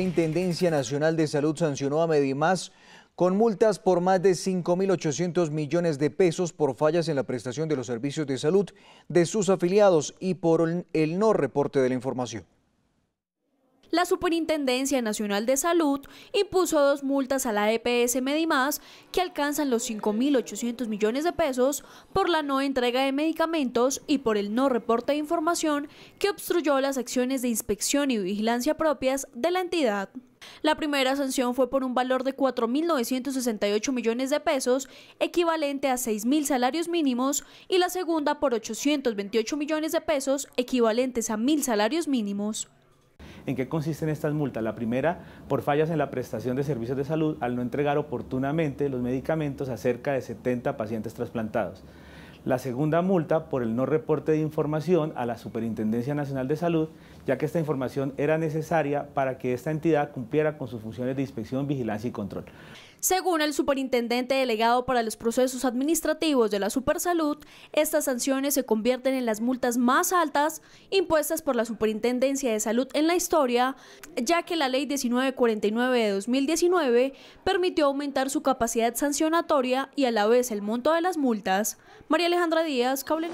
Intendencia Nacional de Salud sancionó a Medimás con multas por más de 5.800 millones de pesos por fallas en la prestación de los servicios de salud de sus afiliados y por el no reporte de la información. La Superintendencia Nacional de Salud impuso dos multas a la EPS Medimás que alcanzan los 5.800 millones de pesos por la no entrega de medicamentos y por el no reporte de información que obstruyó las acciones de inspección y vigilancia propias de la entidad. La primera sanción fue por un valor de 4.968 millones de pesos, equivalente a 6.000 salarios mínimos, y la segunda por 828 millones de pesos, equivalentes a 1.000 salarios mínimos. ¿En qué consisten estas multas? La primera, por fallas en la prestación de servicios de salud al no entregar oportunamente los medicamentos a cerca de 70 pacientes trasplantados. La segunda multa por el no reporte de información a la Superintendencia Nacional de Salud, ya que esta información era necesaria para que esta entidad cumpliera con sus funciones de inspección, vigilancia y control. Según el superintendente delegado para los procesos administrativos de la Supersalud, estas sanciones se convierten en las multas más altas impuestas por la Superintendencia de Salud en la historia, ya que la Ley 1949 de 2019 permitió aumentar su capacidad sancionatoria y a la vez el monto de las multas. María Alejandra Díaz, cable.